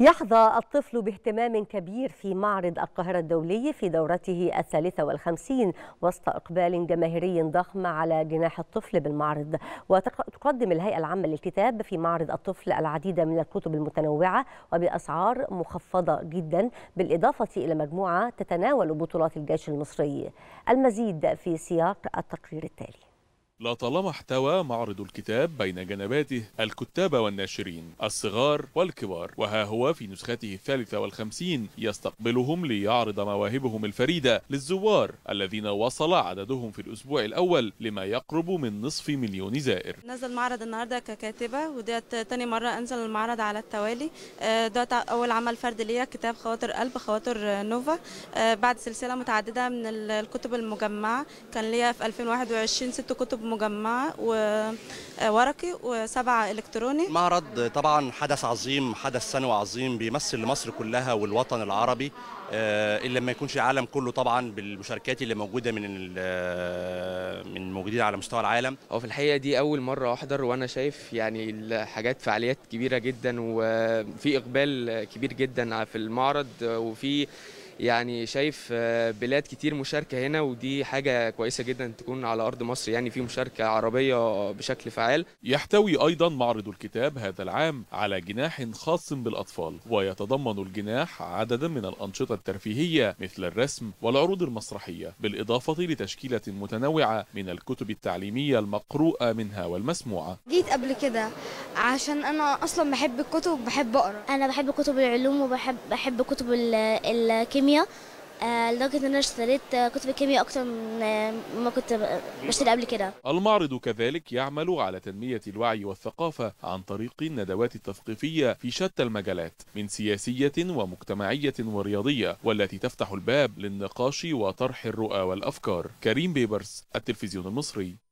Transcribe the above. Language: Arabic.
يحظى الطفل باهتمام كبير في معرض القاهرة الدولي في دورته الثالثة والخمسين وسط إقبال جماهيري ضخم على جناح الطفل بالمعرض وتقدم الهيئة العامة للكتاب في معرض الطفل العديد من الكتب المتنوعة وبأسعار مخفضة جدا بالإضافة إلى مجموعة تتناول بطولات الجيش المصري المزيد في سياق التقرير التالي لطالما احتوى معرض الكتاب بين جنباته الكتاب والناشرين الصغار والكبار وها هو في نسخته الثالثة والخمسين يستقبلهم ليعرض مواهبهم الفريدة للزوار الذين وصل عددهم في الأسبوع الأول لما يقرب من نصف مليون زائر نزل معرض النهاردة ككاتبة وديت تاني مرة أنزل المعرض على التوالي آه، دوت أول عمل فرد ليا كتاب خواطر قلب خواطر نوفا آه، بعد سلسلة متعددة من الكتب المجمعة كان ليا في 2021 ست كتب مجمعة آه، وورقي وسبعة إلكتروني معرض طبعا حدث عظيم حدث سنوي عظيم بيمثل لمصر كلها والوطن العربي آه، إلا ما يكونش العالم كله طبعا بالمشاركات اللي موجودة من آه، من موجودين على مستوى العالم هو في الحقيقة دي أول مرة أحضر وأنا شايف يعني الحاجات فعاليات كبيرة جدا وفي إقبال كبير جدا في المعرض وفي يعني شايف آه، بلاد كتير مشاركه هنا ودي حاجه كويسه جدا تكون على ارض مصر يعني في مشاركه عربيه بشكل فعال يحتوي ايضا معرض الكتاب هذا العام على جناح خاص بالاطفال ويتضمن الجناح عددا من الانشطه الترفيهيه مثل الرسم والعروض المسرحيه بالاضافه لتشكيله متنوعه من الكتب التعليميه المقروءه منها والمسموعه جيت قبل كده عشان انا اصلا بحب الكتب بحب اقرا انا بحب كتب العلوم وبحب بحب كتب الكيمياء الكيمياء آه، لدرجه ان انا اشتريت آه، كتب الكيمياء اكتر من آه، ما كنت بشتري قبل كده. المعرض كذلك يعمل على تنميه الوعي والثقافه عن طريق الندوات التثقيفيه في شتى المجالات من سياسيه ومجتمعيه ورياضيه والتي تفتح الباب للنقاش وطرح الرؤى والافكار. كريم بيبرس التلفزيون المصري.